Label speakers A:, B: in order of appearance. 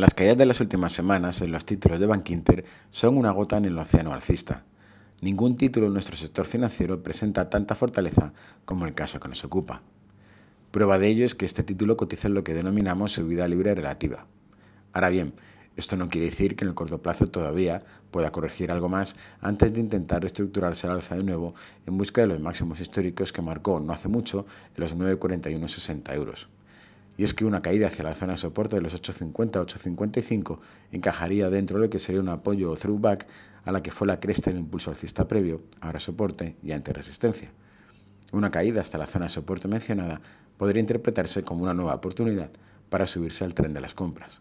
A: Las caídas de las últimas semanas en los títulos de Bankinter son una gota en el océano alcista. Ningún título en nuestro sector financiero presenta tanta fortaleza como el caso que nos ocupa. Prueba de ello es que este título cotiza en lo que denominamos subida libre relativa. Ahora bien, esto no quiere decir que en el corto plazo todavía pueda corregir algo más antes de intentar reestructurarse al alza de nuevo en busca de los máximos históricos que marcó no hace mucho en los 9,41,60 euros y es que una caída hacia la zona de soporte de los 850-855 encajaría dentro de lo que sería un apoyo o throwback a la que fue la cresta del impulso alcista previo, ahora soporte y ante resistencia. Una caída hasta la zona de soporte mencionada podría interpretarse como una nueva oportunidad para subirse al tren de las compras.